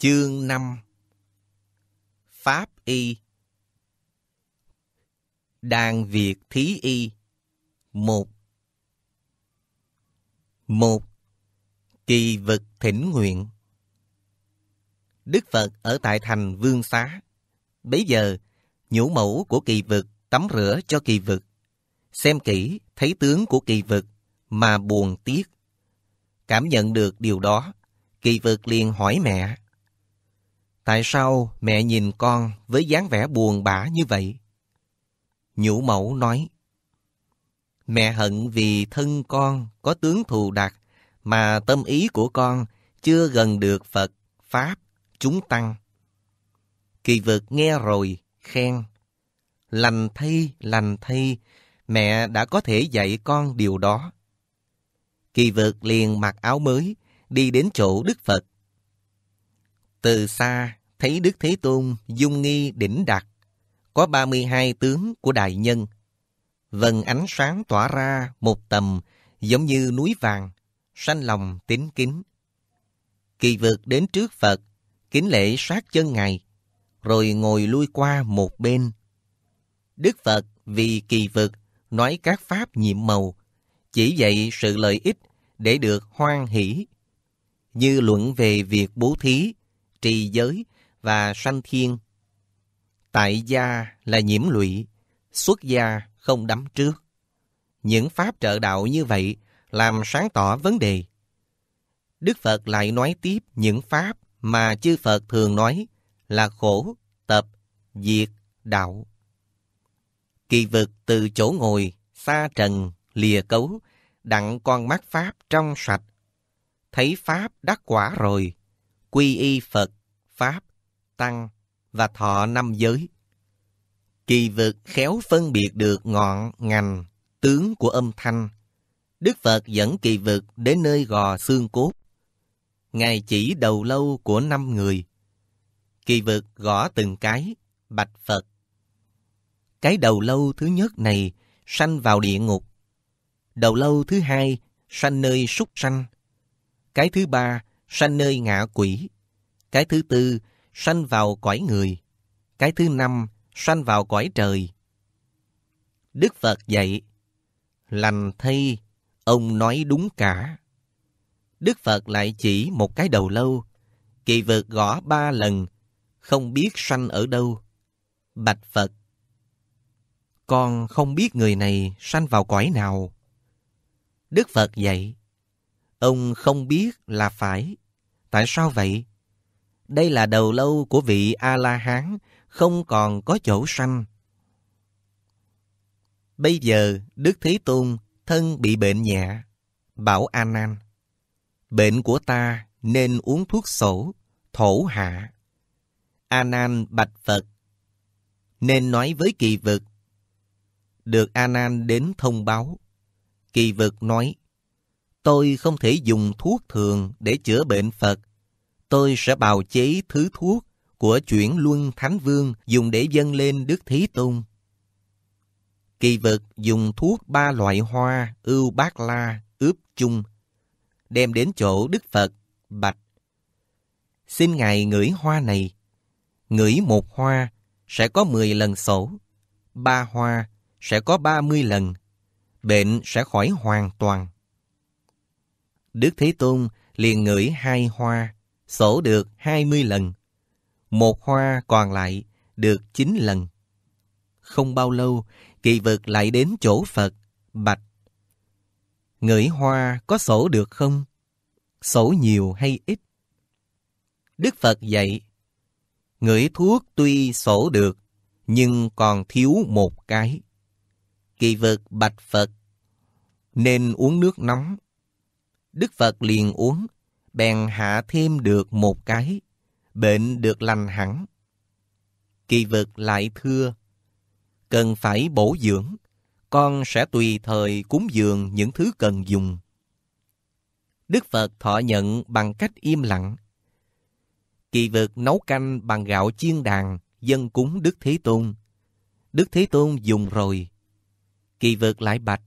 Chương 5 Pháp Y Đàn Việt Thí Y 1 1. Kỳ vật thỉnh nguyện Đức Phật ở tại thành Vương Xá. bây giờ, nhũ mẫu của kỳ vật tắm rửa cho kỳ vật. Xem kỹ, thấy tướng của kỳ vật mà buồn tiếc. Cảm nhận được điều đó, kỳ vật liền hỏi mẹ Tại sao mẹ nhìn con với dáng vẻ buồn bã như vậy? Nhũ mẫu nói, Mẹ hận vì thân con có tướng thù đạt, mà tâm ý của con chưa gần được Phật, Pháp, chúng tăng. Kỳ vực nghe rồi, khen. Lành thay, lành thay, mẹ đã có thể dạy con điều đó. Kỳ vực liền mặc áo mới, đi đến chỗ Đức Phật từ xa, thấy Đức Thế Tôn dung nghi đỉnh đặc, có 32 tướng của đại nhân. Vần ánh sáng tỏa ra một tầm giống như núi vàng, sanh lòng tín kính. Kỳ vượt đến trước Phật, kính lễ sát chân Ngài, rồi ngồi lui qua một bên. Đức Phật vì kỳ vượt nói các pháp nhiệm màu, chỉ dạy sự lợi ích để được hoan hỷ. Như luận về việc bố thí, trì giới và sanh thiên. Tại gia là nhiễm lụy, xuất gia không đắm trước. Những pháp trợ đạo như vậy làm sáng tỏ vấn đề. Đức Phật lại nói tiếp những pháp mà chư Phật thường nói là khổ, tập, diệt, đạo. Kỳ vực từ chỗ ngồi, xa trần, lìa cấu, đặng con mắt Pháp trong sạch. Thấy Pháp đắc quả rồi, quy y Phật, Pháp, Tăng và thọ năm giới. Kỳ vực khéo phân biệt được ngọn, ngành, tướng của âm thanh. Đức Phật dẫn kỳ vực đến nơi gò xương cốt. Ngài chỉ đầu lâu của năm người. Kỳ vực gõ từng cái, bạch Phật. Cái đầu lâu thứ nhất này sanh vào địa ngục. Đầu lâu thứ hai sanh nơi súc sanh. Cái thứ ba sanh nơi ngạ quỷ. Cái thứ tư, sanh vào cõi người. Cái thứ năm, sanh vào cõi trời. Đức Phật dạy, lành thay, ông nói đúng cả. Đức Phật lại chỉ một cái đầu lâu, kỳ vượt gõ ba lần, không biết sanh ở đâu. Bạch Phật, con không biết người này sanh vào cõi nào. Đức Phật dạy, ông không biết là phải, Tại sao vậy? Đây là đầu lâu của vị A-la-hán, không còn có chỗ sanh. Bây giờ, Đức Thế Tôn thân bị bệnh nhẹ, bảo A Nan: "Bệnh của ta nên uống thuốc sổ, thổ hạ." A Nan bạch Phật: "Nên nói với kỳ vực." Được A Nan đến thông báo. Kỳ vực nói: tôi không thể dùng thuốc thường để chữa bệnh Phật. Tôi sẽ bào chế thứ thuốc của chuyển luân Thánh Vương dùng để dâng lên Đức Thí Tôn. Kỳ vật dùng thuốc ba loại hoa, ưu bát la, ướp chung, đem đến chỗ Đức Phật, bạch. Xin Ngài ngửi hoa này. Ngửi một hoa sẽ có 10 lần sổ, ba hoa sẽ có 30 lần, bệnh sẽ khỏi hoàn toàn. Đức Thế Tôn liền ngửi hai hoa, sổ được hai mươi lần. Một hoa còn lại được chín lần. Không bao lâu, kỳ vật lại đến chỗ Phật, bạch. Ngửi hoa có sổ được không? Sổ nhiều hay ít? Đức Phật dạy, ngửi thuốc tuy sổ được, nhưng còn thiếu một cái. Kỳ vật bạch Phật, nên uống nước nóng Đức Phật liền uống, bèn hạ thêm được một cái, bệnh được lành hẳn. Kỳ vật lại thưa, cần phải bổ dưỡng, con sẽ tùy thời cúng dường những thứ cần dùng. Đức Phật thọ nhận bằng cách im lặng. Kỳ vực nấu canh bằng gạo chiên đàn, dân cúng Đức Thế Tôn. Đức Thế Tôn dùng rồi. Kỳ vực lại bạch.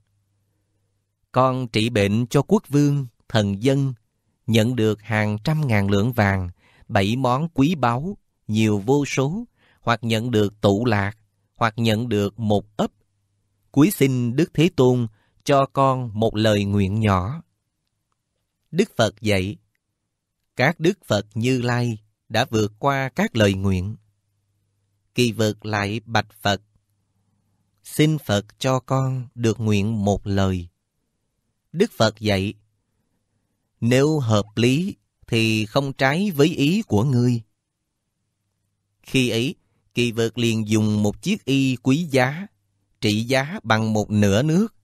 Con trị bệnh cho quốc vương, thần dân nhận được hàng trăm ngàn lượng vàng, bảy món quý báu, nhiều vô số, hoặc nhận được tụ lạc, hoặc nhận được một ấp. Cuối xin Đức Thế Tôn cho con một lời nguyện nhỏ. Đức Phật dạy, các Đức Phật Như Lai đã vượt qua các lời nguyện. Kỳ vượt lại bạch Phật, xin Phật cho con được nguyện một lời. Đức Phật dạy, nếu hợp lý thì không trái với ý của ngươi. Khi ấy, kỳ vợt liền dùng một chiếc y quý giá, trị giá bằng một nửa nước,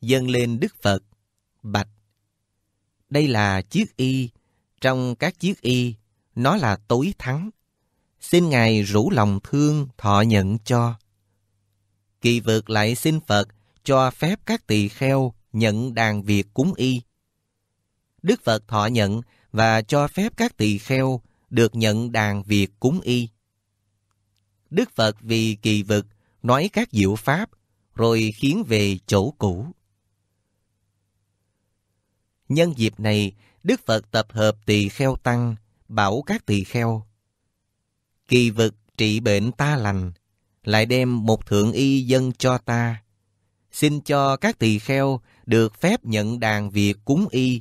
dâng lên Đức Phật, bạch. Đây là chiếc y, trong các chiếc y, nó là tối thắng. Xin Ngài rủ lòng thương thọ nhận cho. Kỳ vượt lại xin Phật cho phép các tỳ kheo nhận đàn việc cúng y. Đức Phật thọ nhận và cho phép các tỳ kheo được nhận đàn việc cúng y. Đức Phật vì kỳ vực nói các diệu pháp rồi khiến về chỗ cũ. Nhân dịp này, Đức Phật tập hợp tỳ kheo tăng, bảo các tỳ kheo. Kỳ vực trị bệnh ta lành, lại đem một thượng y dân cho ta. Xin cho các tỳ kheo được phép nhận đàn việc cúng y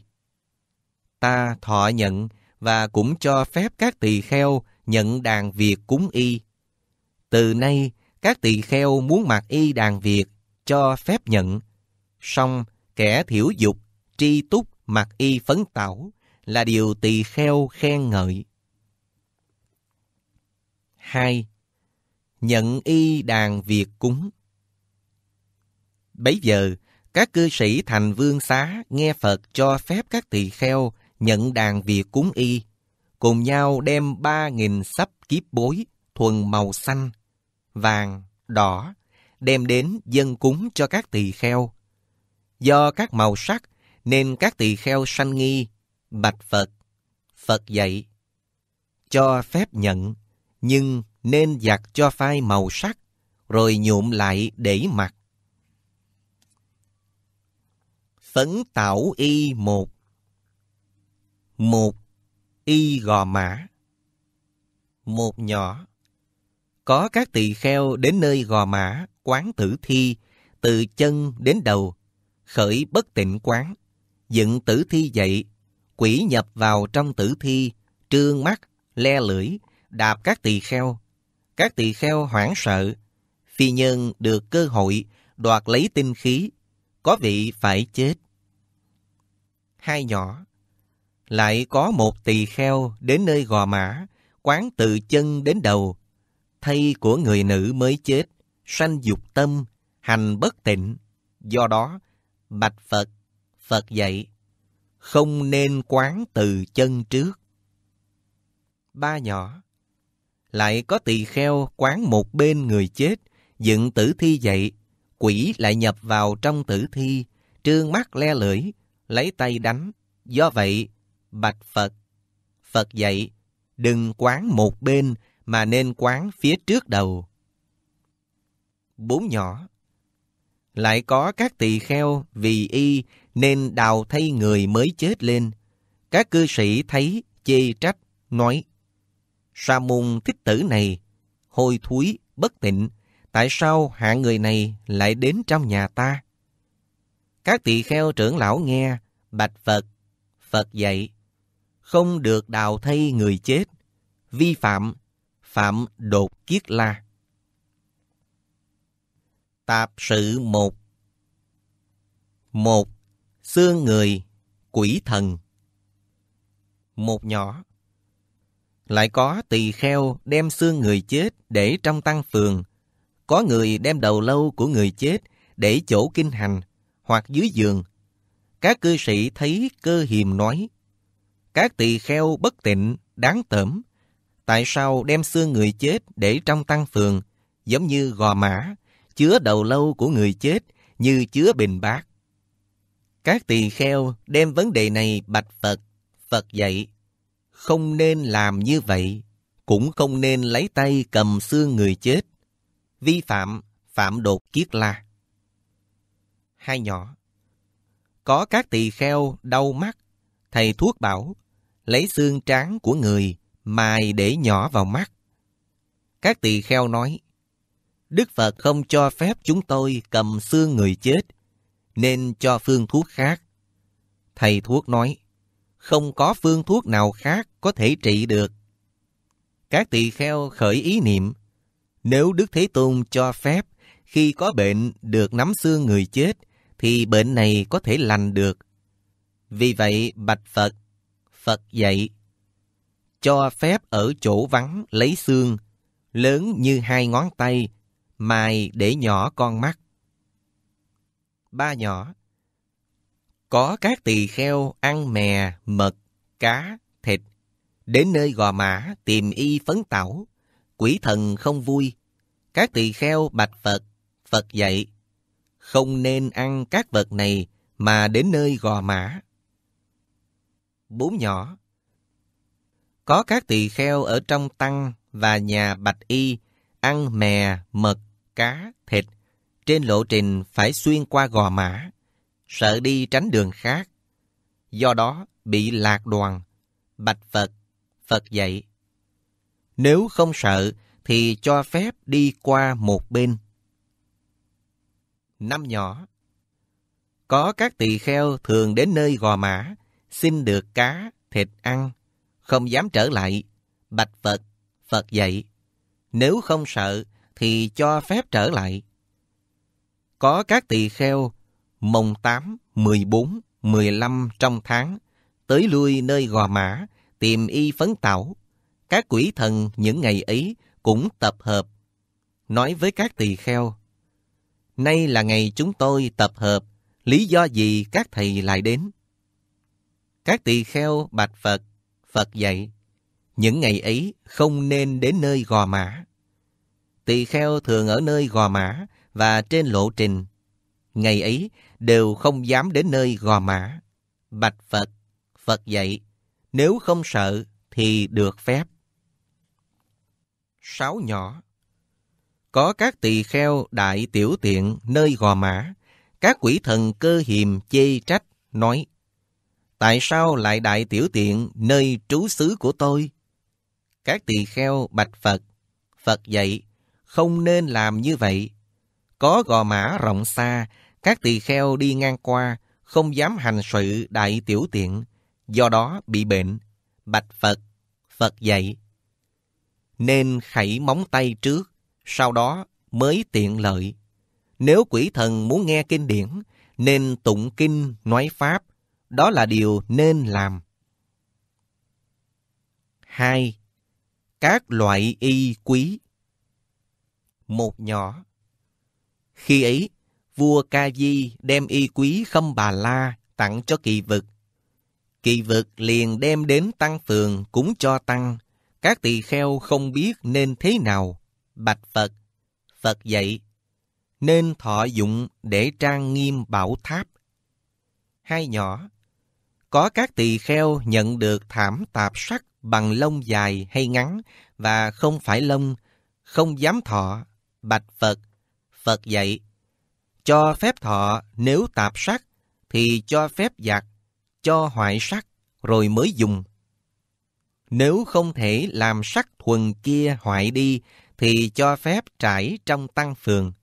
ta thọ nhận và cũng cho phép các tỳ kheo nhận đàn Việt cúng y. Từ nay, các tỳ kheo muốn mặc y đàn Việt cho phép nhận. Song, kẻ thiểu dục, tri túc mặc y phấn tảo là điều tỳ kheo khen ngợi. 2. Nhận y đàn Việt cúng Bấy giờ, các cư sĩ thành vương xá nghe Phật cho phép các tỳ kheo nhận đàn việc cúng y, cùng nhau đem ba nghìn sắp kiếp bối thuần màu xanh, vàng, đỏ, đem đến dân cúng cho các tỳ kheo. Do các màu sắc nên các tỳ kheo sanh nghi, bạch Phật, Phật dạy. Cho phép nhận, nhưng nên giặt cho phai màu sắc, rồi nhuộm lại để mặc. Phấn tảo y một một y gò mã một nhỏ có các tỳ kheo đến nơi gò mã quán tử thi từ chân đến đầu khởi bất tịnh quán dựng tử thi dậy quỷ nhập vào trong tử thi trương mắt le lưỡi đạp các tỳ kheo các tỳ kheo hoảng sợ phi nhân được cơ hội đoạt lấy tinh khí có vị phải chết hai nhỏ lại có một tỳ kheo đến nơi gò mã, quán từ chân đến đầu. Thay của người nữ mới chết, sanh dục tâm, hành bất tịnh. Do đó, bạch Phật, Phật dạy, không nên quán từ chân trước. Ba nhỏ Lại có tỳ kheo quán một bên người chết, dựng tử thi dậy, quỷ lại nhập vào trong tử thi, trương mắt le lưỡi, lấy tay đánh. Do vậy, bạch Phật. Phật dạy, đừng quán một bên mà nên quán phía trước đầu. Bốn nhỏ Lại có các tỳ kheo vì y nên đào thay người mới chết lên. Các cư sĩ thấy chê trách, nói Sa môn thích tử này, hôi thúi, bất tịnh, tại sao hạ người này lại đến trong nhà ta? Các tỳ kheo trưởng lão nghe, bạch Phật, Phật dạy không được đào thay người chết, vi phạm, phạm đột kiết la. Tạp sự một một Xương người, quỷ thần Một nhỏ Lại có tỳ kheo đem xương người chết để trong tăng phường Có người đem đầu lâu của người chết để chỗ kinh hành hoặc dưới giường Các cư sĩ thấy cơ hiềm nói các tỳ kheo bất tịnh, đáng tởm. Tại sao đem xương người chết để trong tăng phường, giống như gò mã, chứa đầu lâu của người chết như chứa bình bát? Các tỳ kheo đem vấn đề này bạch Phật, Phật dạy. Không nên làm như vậy, cũng không nên lấy tay cầm xương người chết. Vi phạm, phạm đột kiết la. Hai nhỏ. Có các tỳ kheo đau mắt, thầy thuốc bảo lấy xương trắng của người, mài để nhỏ vào mắt. Các tỳ kheo nói, Đức Phật không cho phép chúng tôi cầm xương người chết, nên cho phương thuốc khác. Thầy thuốc nói, không có phương thuốc nào khác có thể trị được. Các tỳ kheo khởi ý niệm, nếu Đức Thế Tôn cho phép khi có bệnh được nắm xương người chết, thì bệnh này có thể lành được. Vì vậy, Bạch Phật Phật dạy cho phép ở chỗ vắng lấy xương lớn như hai ngón tay mài để nhỏ con mắt ba nhỏ có các tỳ kheo ăn mè mật cá thịt đến nơi gò mã tìm y phấn tảo quỷ thần không vui các tỳ kheo bạch phật phật dạy không nên ăn các vật này mà đến nơi gò mã bốn nhỏ. Có các tỳ kheo ở trong tăng và nhà bạch y ăn mè, mật, cá, thịt. Trên lộ trình phải xuyên qua gò mã, sợ đi tránh đường khác. Do đó bị lạc đoàn, bạch Phật, Phật dạy. Nếu không sợ thì cho phép đi qua một bên. Năm nhỏ Có các tỳ kheo thường đến nơi gò mã, xin được cá, thịt ăn, không dám trở lại, bạch Phật, Phật dạy. Nếu không sợ thì cho phép trở lại. Có các tỳ kheo mồng 8, 14, 15 trong tháng, tới lui nơi gò mã, tìm y phấn tảo. Các quỷ thần những ngày ấy cũng tập hợp, nói với các tỳ kheo. Nay là ngày chúng tôi tập hợp, lý do gì các thầy lại đến? Các tỳ kheo bạch Phật, Phật dạy, những ngày ấy không nên đến nơi gò mã. Tỳ kheo thường ở nơi gò mã và trên lộ trình. Ngày ấy đều không dám đến nơi gò mã. Bạch Phật, Phật dạy, nếu không sợ thì được phép. Sáu nhỏ Có các tỳ kheo đại tiểu tiện nơi gò mã, các quỷ thần cơ hiềm chê trách, nói tại sao lại đại tiểu tiện nơi trú xứ của tôi? Các tỳ kheo bạch Phật, Phật dạy, không nên làm như vậy. Có gò mã rộng xa, các tỳ kheo đi ngang qua, không dám hành sự đại tiểu tiện, do đó bị bệnh. Bạch Phật, Phật dạy. Nên khẩy móng tay trước, sau đó mới tiện lợi. Nếu quỷ thần muốn nghe kinh điển, nên tụng kinh, nói pháp, đó là điều nên làm. 2. Các loại y quý Một nhỏ Khi ấy, vua Ca Di đem y quý Khâm Bà La tặng cho kỳ vực. Kỳ vực liền đem đến tăng phường cũng cho tăng. Các tỳ kheo không biết nên thế nào. Bạch Phật, Phật dạy, nên thọ dụng để trang nghiêm bảo tháp. Hai nhỏ, có các tỳ kheo nhận được thảm tạp sắc bằng lông dài hay ngắn và không phải lông, không dám thọ, bạch Phật, Phật dạy. Cho phép thọ nếu tạp sắc thì cho phép giặt, cho hoại sắc rồi mới dùng. Nếu không thể làm sắc thuần kia hoại đi thì cho phép trải trong tăng phường.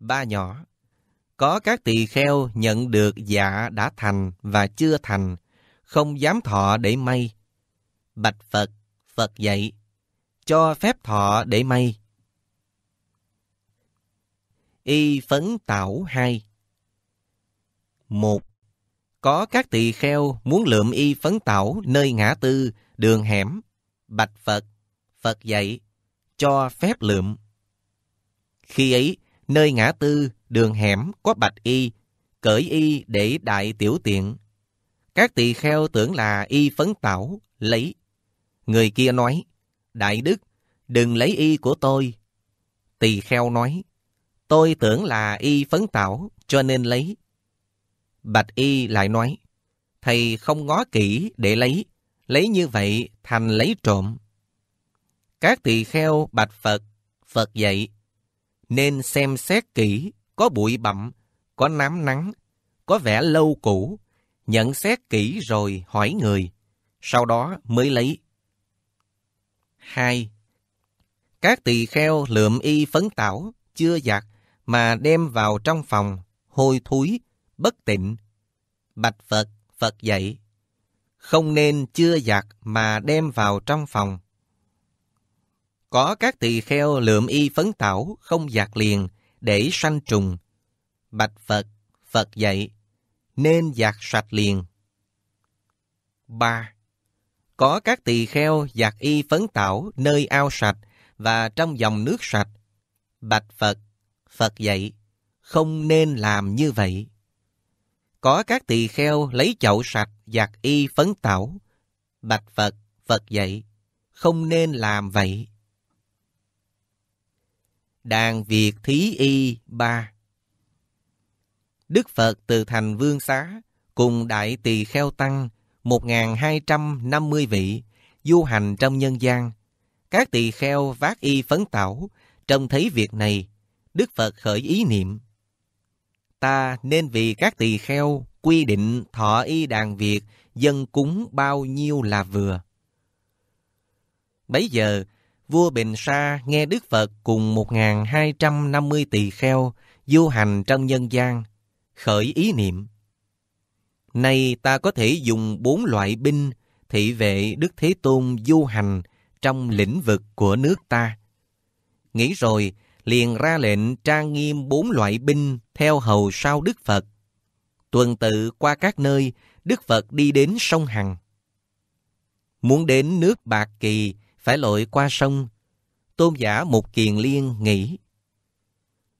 Ba nhỏ có các tỳ kheo nhận được dạ đã thành và chưa thành, không dám thọ để may. Bạch Phật, Phật dạy, cho phép thọ để may. Y Phấn Tảo 2 1. Có các tỳ kheo muốn lượm y phấn tảo nơi ngã tư, đường hẻm, bạch Phật, Phật dạy, cho phép lượm. Khi ấy, nơi ngã tư, đường hẻm có bạch y, cởi y để đại tiểu tiện. Các tỳ kheo tưởng là y phấn tảo, lấy. Người kia nói, Đại Đức, đừng lấy y của tôi. Tỳ kheo nói, tôi tưởng là y phấn tảo, cho nên lấy. Bạch y lại nói, thầy không ngó kỹ để lấy, lấy như vậy thành lấy trộm. Các tỳ kheo bạch Phật, Phật dạy, nên xem xét kỹ có bụi bặm, có nám nắng, có vẻ lâu cũ, nhận xét kỹ rồi hỏi người, sau đó mới lấy. 2. Các tỳ kheo lượm y phấn tảo, chưa giặt, mà đem vào trong phòng, hôi thúi, bất tịnh. Bạch Phật, Phật dạy, không nên chưa giặt mà đem vào trong phòng. Có các tỳ kheo lượm y phấn tảo, không giặt liền, để sanh trùng. Bạch Phật, Phật dạy, nên giặt sạch liền. 3. Có các tỳ kheo giặt y phấn tảo nơi ao sạch và trong dòng nước sạch. Bạch Phật, Phật dạy, không nên làm như vậy. Có các tỳ kheo lấy chậu sạch giặt y phấn tảo. Bạch Phật, Phật dạy, không nên làm vậy. Đàn Việt Thí Y ba Đức Phật từ thành Vương Xá cùng Đại Tỳ Kheo Tăng 1.250 vị du hành trong nhân gian. Các tỳ kheo vác y phấn tảo, trông thấy việc này, Đức Phật khởi ý niệm. Ta nên vì các tỳ kheo quy định thọ y đàn Việt dân cúng bao nhiêu là vừa. Bấy giờ, vua Bình Sa nghe Đức Phật cùng 1.250 tỳ kheo du hành trong nhân gian, khởi ý niệm. Nay ta có thể dùng bốn loại binh thị vệ Đức Thế Tôn du hành trong lĩnh vực của nước ta. Nghĩ rồi, liền ra lệnh trang nghiêm bốn loại binh theo hầu sau Đức Phật. Tuần tự qua các nơi, Đức Phật đi đến sông Hằng. Muốn đến nước Bạc Kỳ, phải lội qua sông. Tôn giả một kiền liên nghĩ.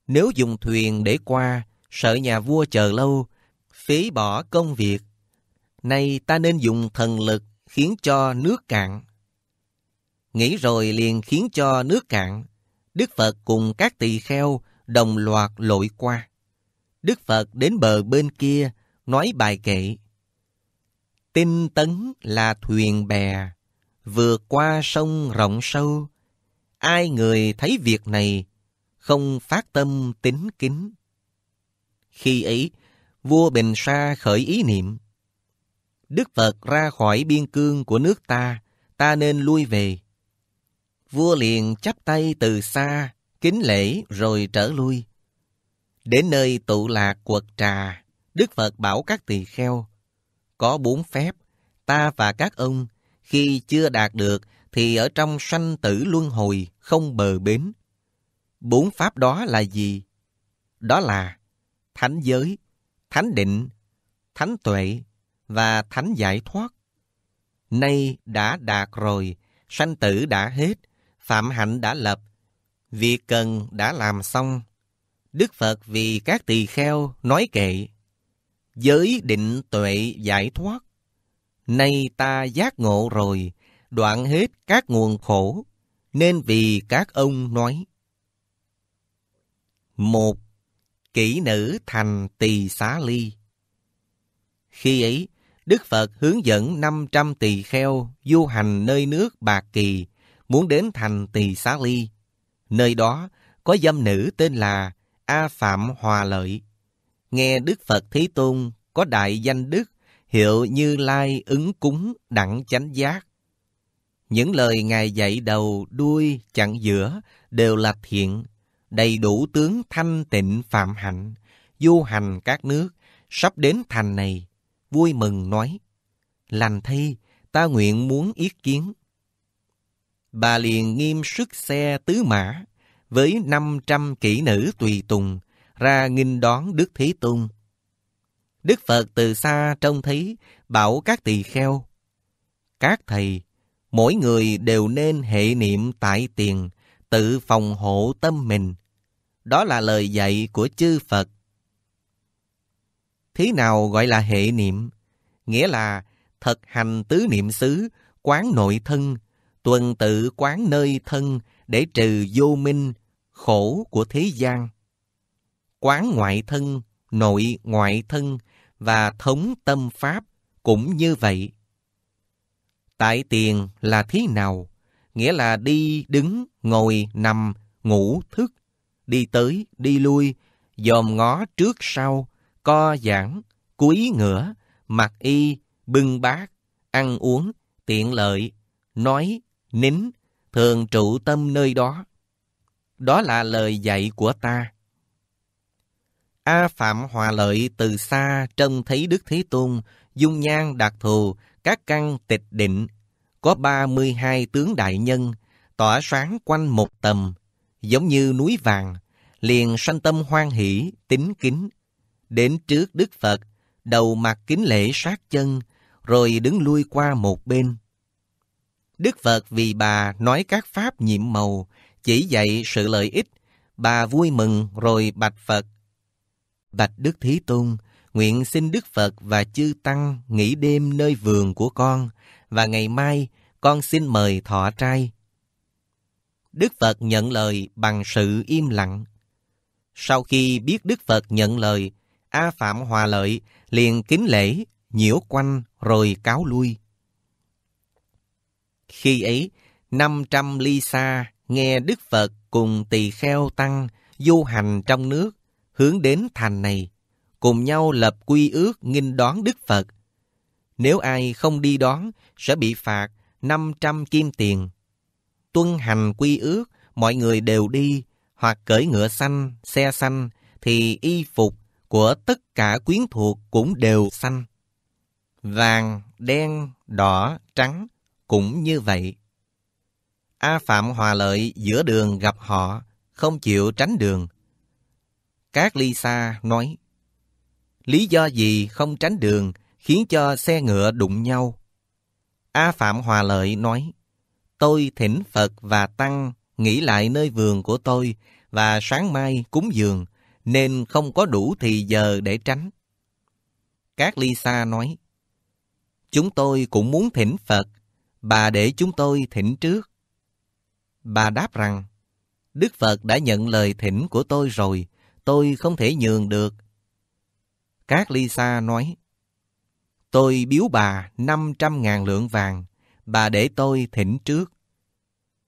Nếu dùng thuyền để qua, sợ nhà vua chờ lâu, phí bỏ công việc. Nay ta nên dùng thần lực khiến cho nước cạn. Nghĩ rồi liền khiến cho nước cạn. Đức Phật cùng các tỳ kheo đồng loạt lội qua. Đức Phật đến bờ bên kia, nói bài kệ. Tinh tấn là thuyền bè, vừa qua sông rộng sâu. Ai người thấy việc này, không phát tâm tính kính. Khi ấy, vua Bình Sa khởi ý niệm. Đức Phật ra khỏi biên cương của nước ta, ta nên lui về. Vua liền chắp tay từ xa, kính lễ rồi trở lui. Đến nơi tụ lạc quật trà, Đức Phật bảo các tỳ kheo, có bốn phép, ta và các ông khi chưa đạt được thì ở trong sanh tử luân hồi không bờ bến. Bốn pháp đó là gì? Đó là thánh giới, thánh định, thánh tuệ và thánh giải thoát. Nay đã đạt rồi, sanh tử đã hết, phạm hạnh đã lập, việc cần đã làm xong. Đức Phật vì các tỳ kheo nói kệ, giới định tuệ giải thoát, Nay ta giác ngộ rồi, đoạn hết các nguồn khổ, nên vì các ông nói. Một Kỹ nữ thành tỳ xá ly Khi ấy, Đức Phật hướng dẫn 500 tỳ kheo du hành nơi nước Bạc Kỳ, muốn đến thành tỳ xá ly. Nơi đó có dâm nữ tên là A Phạm Hòa Lợi. Nghe Đức Phật Thế Tôn có đại danh đức hiệu như lai ứng cúng đặng chánh giác. Những lời Ngài dạy đầu, đuôi, chặn giữa đều là thiện, đầy đủ tướng thanh tịnh phạm hạnh, du hành các nước, sắp đến thành này, vui mừng nói, lành thay, ta nguyện muốn yết kiến. Bà liền nghiêm sức xe tứ mã, với 500 kỹ nữ tùy tùng, ra nghinh đón Đức Thế Tôn Đức Phật từ xa trông thấy, bảo các tỳ kheo. Các thầy, mỗi người đều nên hệ niệm tại tiền, tự phòng hộ tâm mình. Đó là lời dạy của chư Phật. Thế nào gọi là hệ niệm? Nghĩa là thực hành tứ niệm xứ, quán nội thân, tuần tự quán nơi thân để trừ vô minh, khổ của thế gian. Quán ngoại thân, nội ngoại thân và thống tâm pháp cũng như vậy. Tại tiền là thế nào? Nghĩa là đi, đứng, ngồi, nằm, ngủ, thức, đi tới, đi lui, dòm ngó trước sau, co giãn, cúi ngửa, mặc y, bưng bát, ăn uống, tiện lợi, nói, nín, thường trụ tâm nơi đó. Đó là lời dạy của ta. A Phạm Hòa Lợi từ xa trông thấy Đức Thế Tôn, dung nhan đặc thù, các căn tịch định, có 32 tướng đại nhân, tỏa sáng quanh một tầm, giống như núi vàng, liền sanh tâm hoan hỷ, tín kính. Đến trước Đức Phật, đầu mặt kính lễ sát chân, rồi đứng lui qua một bên. Đức Phật vì bà nói các pháp nhiệm màu, chỉ dạy sự lợi ích, bà vui mừng rồi bạch Phật Bạch Đức Thí Tôn, nguyện xin Đức Phật và chư Tăng nghỉ đêm nơi vườn của con, và ngày mai con xin mời thọ trai. Đức Phật nhận lời bằng sự im lặng. Sau khi biết Đức Phật nhận lời, A Phạm Hòa Lợi liền kính lễ, nhiễu quanh rồi cáo lui. Khi ấy, năm trăm ly xa nghe Đức Phật cùng tỳ kheo tăng du hành trong nước hướng đến thành này, cùng nhau lập quy ước nghinh đón Đức Phật. Nếu ai không đi đón sẽ bị phạt 500 kim tiền. Tuân hành quy ước, mọi người đều đi, hoặc cởi ngựa xanh, xe xanh, thì y phục của tất cả quyến thuộc cũng đều xanh. Vàng, đen, đỏ, trắng cũng như vậy. A Phạm hòa lợi giữa đường gặp họ, không chịu tránh đường. Các ly xa nói, lý do gì không tránh đường khiến cho xe ngựa đụng nhau? A Phạm Hòa Lợi nói, tôi thỉnh Phật và Tăng nghĩ lại nơi vườn của tôi và sáng mai cúng dường, nên không có đủ thì giờ để tránh. Các ly xa nói, chúng tôi cũng muốn thỉnh Phật, bà để chúng tôi thỉnh trước. Bà đáp rằng, Đức Phật đã nhận lời thỉnh của tôi rồi, tôi không thể nhường được. Các Lisa nói, Tôi biếu bà 500.000 lượng vàng, bà để tôi thỉnh trước.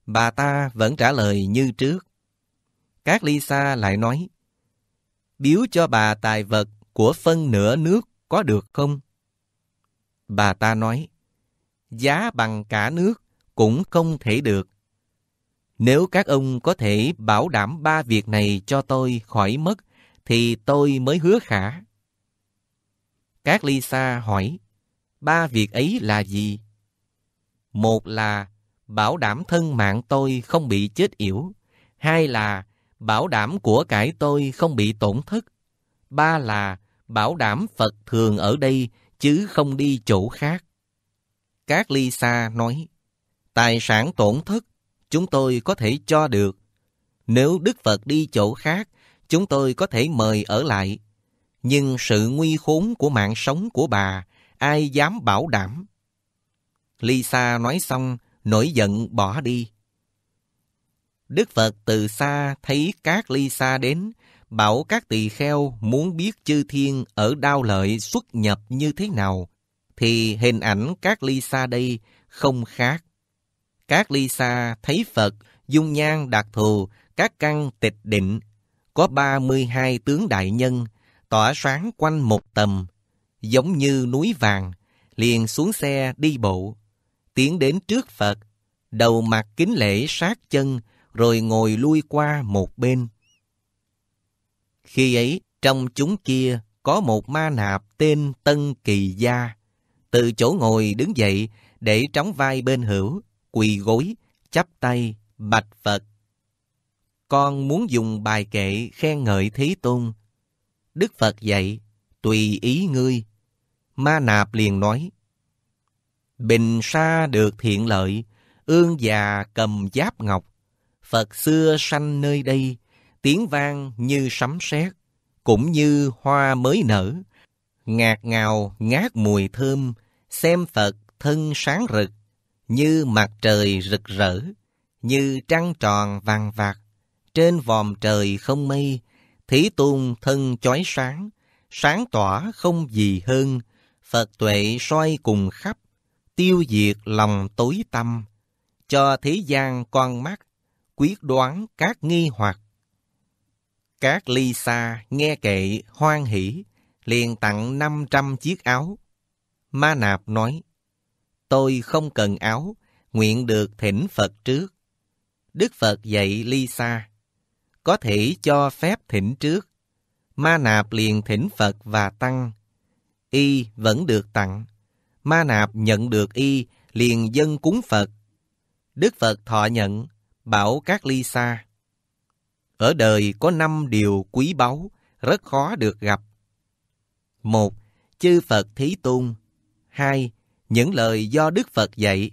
Bà ta vẫn trả lời như trước. Các Lisa lại nói, Biếu cho bà tài vật của phân nửa nước có được không? Bà ta nói, Giá bằng cả nước cũng không thể được. Nếu các ông có thể bảo đảm ba việc này cho tôi khỏi mất, thì tôi mới hứa khả. Các Lisa hỏi, ba việc ấy là gì? Một là bảo đảm thân mạng tôi không bị chết yểu. Hai là bảo đảm của cải tôi không bị tổn thất. Ba là bảo đảm Phật thường ở đây chứ không đi chỗ khác. Các Lisa nói, tài sản tổn thất chúng tôi có thể cho được. Nếu Đức Phật đi chỗ khác, chúng tôi có thể mời ở lại. Nhưng sự nguy khốn của mạng sống của bà, ai dám bảo đảm? Lisa nói xong, nổi giận bỏ đi. Đức Phật từ xa thấy các Lisa đến, bảo các tỳ kheo muốn biết chư thiên ở đao lợi xuất nhập như thế nào, thì hình ảnh các Lisa đây không khác các ly xa thấy Phật, dung nhan đặc thù, các căn tịch định, có 32 tướng đại nhân, tỏa sáng quanh một tầm, giống như núi vàng, liền xuống xe đi bộ, tiến đến trước Phật, đầu mặt kính lễ sát chân, rồi ngồi lui qua một bên. Khi ấy, trong chúng kia có một ma nạp tên Tân Kỳ Gia, từ chỗ ngồi đứng dậy để trống vai bên hữu, quỳ gối, chắp tay, bạch Phật. Con muốn dùng bài kệ khen ngợi Thế Tôn. Đức Phật dạy, tùy ý ngươi. Ma nạp liền nói, Bình sa được thiện lợi, ương già cầm giáp ngọc. Phật xưa sanh nơi đây, tiếng vang như sấm sét, cũng như hoa mới nở. Ngạt ngào ngát mùi thơm, xem Phật thân sáng rực, như mặt trời rực rỡ, như trăng tròn vàng vạt trên vòm trời không mây, thí tôn thân chói sáng, sáng tỏa không gì hơn, Phật tuệ soi cùng khắp, tiêu diệt lòng tối tâm, cho thế gian con mắt, quyết đoán các nghi hoặc. Các ly xa nghe kệ hoan hỷ, liền tặng 500 chiếc áo. Ma Nạp nói, tôi không cần áo, nguyện được thỉnh Phật trước. Đức Phật dạy ly xa, có thể cho phép thỉnh trước. Ma nạp liền thỉnh Phật và tăng, y vẫn được tặng. Ma nạp nhận được y, liền dân cúng Phật. Đức Phật thọ nhận, bảo các ly xa. Ở đời có năm điều quý báu, rất khó được gặp. Một, chư Phật Thí Tôn. Hai, những lời do Đức Phật dạy.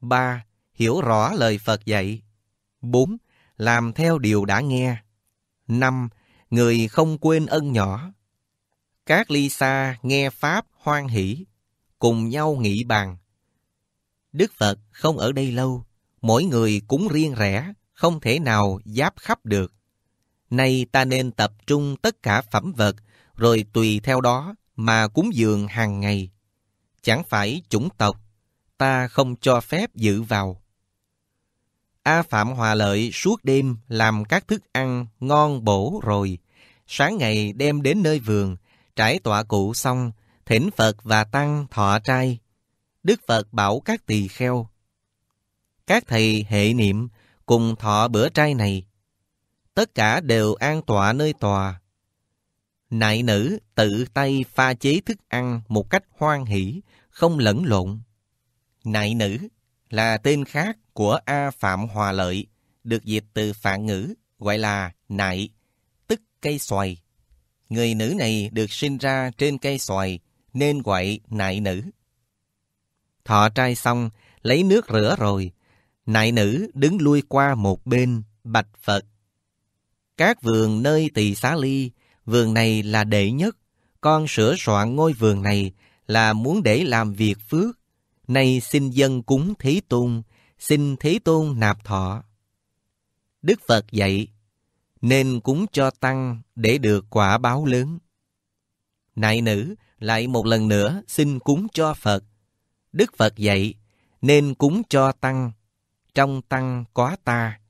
3. Hiểu rõ lời Phật dạy. 4. Làm theo điều đã nghe. 5. Người không quên ân nhỏ. Các ly xa nghe Pháp hoan hỷ, cùng nhau nghị bàn. Đức Phật không ở đây lâu, mỗi người cũng riêng rẽ, không thể nào giáp khắp được. Nay ta nên tập trung tất cả phẩm vật, rồi tùy theo đó mà cúng dường hàng ngày chẳng phải chủng tộc, ta không cho phép dự vào. A Phạm Hòa Lợi suốt đêm làm các thức ăn ngon bổ rồi, sáng ngày đem đến nơi vườn, trải tọa cụ xong, thỉnh Phật và Tăng thọ trai. Đức Phật bảo các tỳ kheo. Các thầy hệ niệm cùng thọ bữa trai này. Tất cả đều an tọa nơi tòa, nại nữ tự tay pha chế thức ăn một cách hoan hỷ, không lẫn lộn. Nại nữ là tên khác của A Phạm Hòa Lợi, được dịch từ phạn ngữ gọi là nại, tức cây xoài. Người nữ này được sinh ra trên cây xoài nên gọi nại nữ. Thọ trai xong, lấy nước rửa rồi, nại nữ đứng lui qua một bên, bạch Phật. Các vườn nơi tỳ xá ly vườn này là đệ nhất, con sửa soạn ngôi vườn này là muốn để làm việc phước. Nay xin dân cúng Thế Tôn, xin Thế Tôn nạp thọ. Đức Phật dạy, nên cúng cho tăng để được quả báo lớn. Nại nữ, lại một lần nữa xin cúng cho Phật. Đức Phật dạy, nên cúng cho tăng, trong tăng có ta.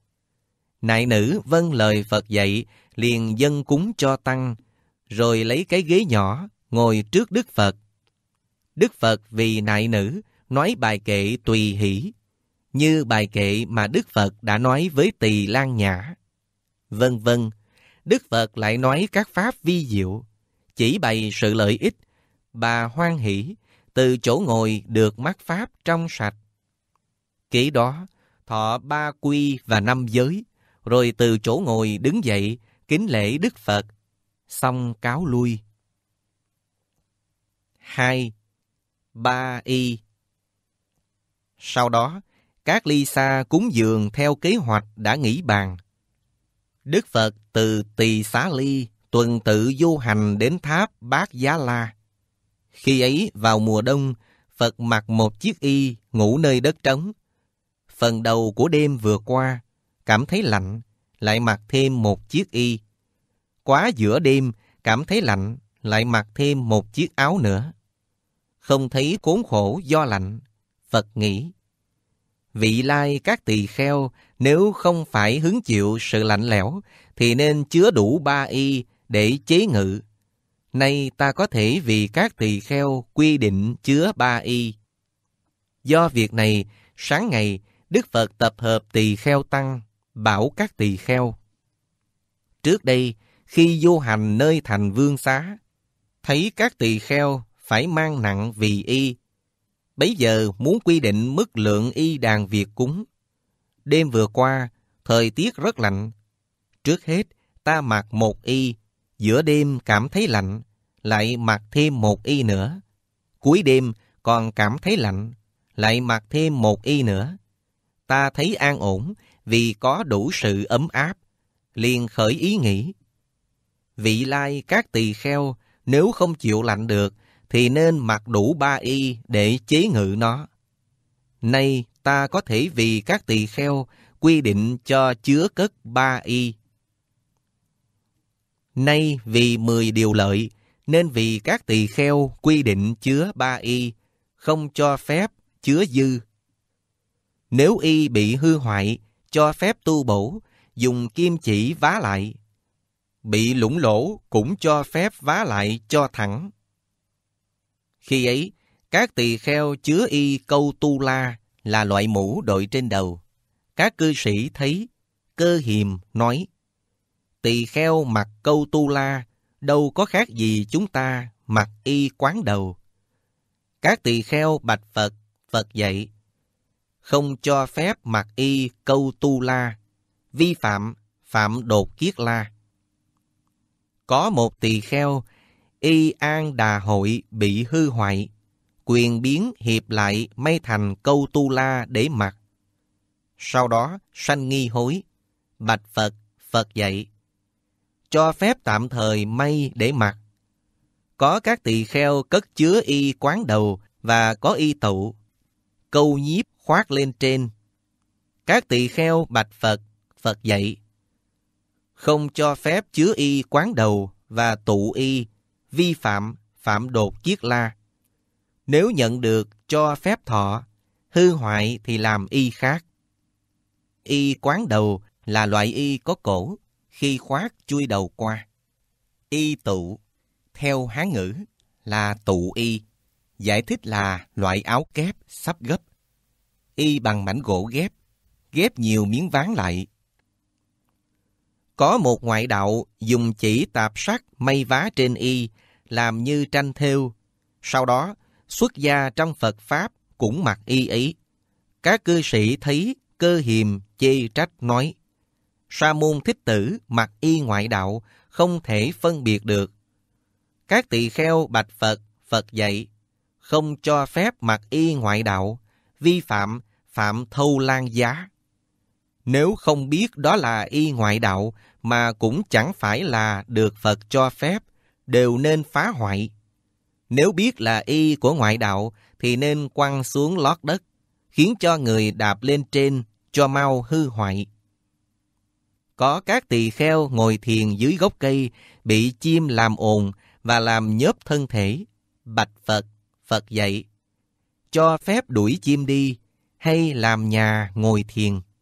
Nại nữ vâng lời Phật dạy liền dân cúng cho tăng, rồi lấy cái ghế nhỏ, ngồi trước Đức Phật. Đức Phật vì nại nữ, nói bài kệ tùy hỷ, như bài kệ mà Đức Phật đã nói với tỳ Lan Nhã. Vân vân, Đức Phật lại nói các pháp vi diệu, chỉ bày sự lợi ích, bà hoan hỷ, từ chỗ ngồi được mắt pháp trong sạch. Kỹ đó, thọ ba quy và năm giới, rồi từ chỗ ngồi đứng dậy kính lễ Đức Phật, xong cáo lui. 2. Ba y Sau đó, các ly sa cúng dường theo kế hoạch đã nghĩ bàn. Đức Phật từ Tỳ Xá Ly tuần tự du hành đến tháp Bát Giá La. Khi ấy vào mùa đông, Phật mặc một chiếc y ngủ nơi đất trống. Phần đầu của đêm vừa qua, cảm thấy lạnh, lại mặc thêm một chiếc y. Quá giữa đêm, cảm thấy lạnh, lại mặc thêm một chiếc áo nữa. Không thấy cốn khổ do lạnh, Phật nghĩ. Vị lai các tỳ kheo, nếu không phải hứng chịu sự lạnh lẽo, thì nên chứa đủ ba y để chế ngự. Nay ta có thể vì các tỳ kheo quy định chứa ba y. Do việc này, sáng ngày, Đức Phật tập hợp tỳ kheo tăng bảo các tỳ kheo. Trước đây, khi vô hành nơi thành vương xá, thấy các tỳ kheo phải mang nặng vì y. bây giờ muốn quy định mức lượng y đàn việc cúng. Đêm vừa qua, thời tiết rất lạnh. Trước hết, ta mặc một y, giữa đêm cảm thấy lạnh, lại mặc thêm một y nữa. Cuối đêm còn cảm thấy lạnh, lại mặc thêm một y nữa ta thấy an ổn vì có đủ sự ấm áp, liền khởi ý nghĩ. Vị lai các tỳ kheo nếu không chịu lạnh được thì nên mặc đủ ba y để chế ngự nó. Nay ta có thể vì các tỳ kheo quy định cho chứa cất ba y. Nay vì mười điều lợi, nên vì các tỳ kheo quy định chứa ba y, không cho phép chứa dư nếu y bị hư hoại, cho phép tu bổ, dùng kim chỉ vá lại. Bị lũng lỗ cũng cho phép vá lại cho thẳng. Khi ấy, các tỳ kheo chứa y câu tu la là loại mũ đội trên đầu. Các cư sĩ thấy, cơ hiềm nói, tỳ kheo mặc câu tu la, đâu có khác gì chúng ta mặc y quán đầu. Các tỳ kheo bạch Phật, Phật dạy, không cho phép mặc y câu tu la, vi phạm, phạm đột kiết la. Có một tỳ kheo, y an đà hội bị hư hoại, quyền biến hiệp lại may thành câu tu la để mặc. Sau đó, sanh nghi hối, bạch Phật, Phật dạy, cho phép tạm thời may để mặc. Có các tỳ kheo cất chứa y quán đầu và có y tụ, câu nhiếp khoác lên trên. Các tỳ kheo bạch Phật, Phật dạy. Không cho phép chứa y quán đầu và tụ y, vi phạm, phạm đột chiết la. Nếu nhận được cho phép thọ, hư hoại thì làm y khác. Y quán đầu là loại y có cổ, khi khoác chui đầu qua. Y tụ, theo hán ngữ, là tụ y, giải thích là loại áo kép sắp gấp y bằng mảnh gỗ ghép, ghép nhiều miếng ván lại. Có một ngoại đạo dùng chỉ tạp sắc may vá trên y, làm như tranh thêu. Sau đó, xuất gia trong Phật Pháp cũng mặc y ý. Các cư sĩ thấy cơ hiềm chê trách nói, Sa môn thích tử mặc y ngoại đạo, không thể phân biệt được. Các tỳ kheo bạch Phật, Phật dạy, không cho phép mặc y ngoại đạo vi phạm, phạm thâu lan giá. Nếu không biết đó là y ngoại đạo mà cũng chẳng phải là được Phật cho phép, đều nên phá hoại. Nếu biết là y của ngoại đạo thì nên quăng xuống lót đất, khiến cho người đạp lên trên cho mau hư hoại. Có các tỳ kheo ngồi thiền dưới gốc cây, bị chim làm ồn và làm nhớp thân thể. Bạch Phật, Phật dạy cho phép đuổi chim đi hay làm nhà ngồi thiền.